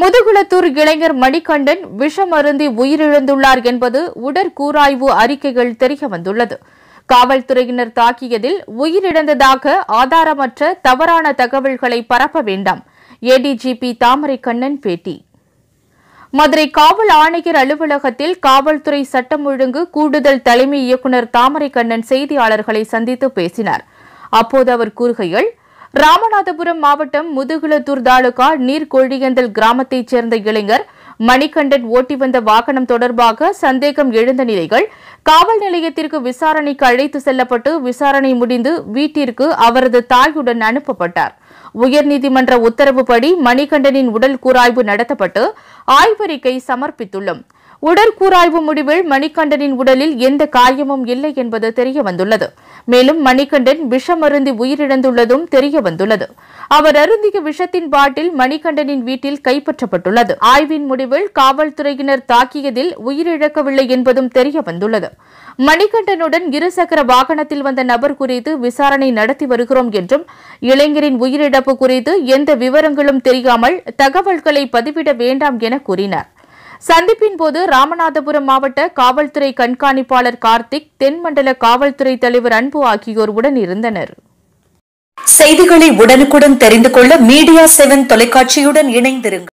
முதுகுளத்தூர் இளைஞர் மணிகண்டன் விஷமருந்தி உயிரிழந்துள்ளார் என்பது உடற்கூராய்வு அறிக்கைகள் தெரிய வந்துள்ளது காவல்துறையினர் தாக்கியதில் உயிரிழந்ததாக ஆதாரமற்ற தவறான தகவல்களை பரப்ப வேண்டாம் ஏடிஜிபி தாமரைக்கண்ணன் பேட்டி மதுரை காவல் ஆணையர் அலுவலகத்தில் காவல்துறை சட்டம் ஒழுங்கு கூடுதல் தலைமை இயக்குநர் தாமரைக்கண்ணன் செய்தியாளர்களை சந்தித்து பேசினார் அப்போது அவர் கூறுகையில் ராமநாதபுரம் மாவட்டம் முதுகுளத்தூர் தாலுகா நீர்கொழியந்தல் கிராமத்தைச் சேர்ந்த இளைஞர் மணிகண்டன் ஓட்டி வந்த வாகனம் தொடர்பாக சந்தேகம் எழுந்த நிலைகள் காவல் நிலையத்திற்கு விசாரணைக்கு அழைத்து செல்லப்பட்டு விசாரணை முடிந்து வீட்டிற்கு அவரது தாயுடன் அனுப்பப்பட்டார் உயர்நீதிமன்ற உத்தரவுப்படி மணிகண்டனின் உடல் கூராய்வு நடத்தப்பட்டு ஆய்வறிக்கை சமர்ப்பித்துள்ளோம் உடற்கூராய்வு முடிவில் மணிகண்டனின் உடலில் எந்த காயமும் இல்லை என்பது தெரியவந்துள்ளது மேலும் மணிகண்டன் விஷமருந்தி உயிரிழந்துள்ளதும் தெரியவந்துள்ளது அவர் அருந்திய விஷத்தின் பாட்டில் மணிகண்டனின் வீட்டில் கைப்பற்றப்பட்டுள்ளது ஆய்வின் முடிவில் காவல்துறையினர் தாக்கியதில் உயிரிழக்கவில்லை என்பதும் தெரியவந்துள்ளது மணிகண்டனுடன் இருசக்கர வாகனத்தில் வந்த நபர் குறித்து விசாரணை நடத்தி வருகிறோம் என்றும் இளைஞரின் உயிரிழப்பு குறித்து எந்த விவரங்களும் தெரியாமல் தகவல்களை பதிவிட வேண்டாம் என கூறினாா் சந்திப்பின் போது ராமநாதபுரம் மாவட்ட காவல்துறை கண்காணிப்பாளர் கார்த்திக் தென்மண்டல காவல்துறை தலைவர் அன்பு ஆகியோர் உடன் இருந்தனர் செய்திகளை உடனுக்குடன் தெரிந்து கொள்ள மீடியா செவன் தொலைக்காட்சியுடன் இணைந்திருங்கள்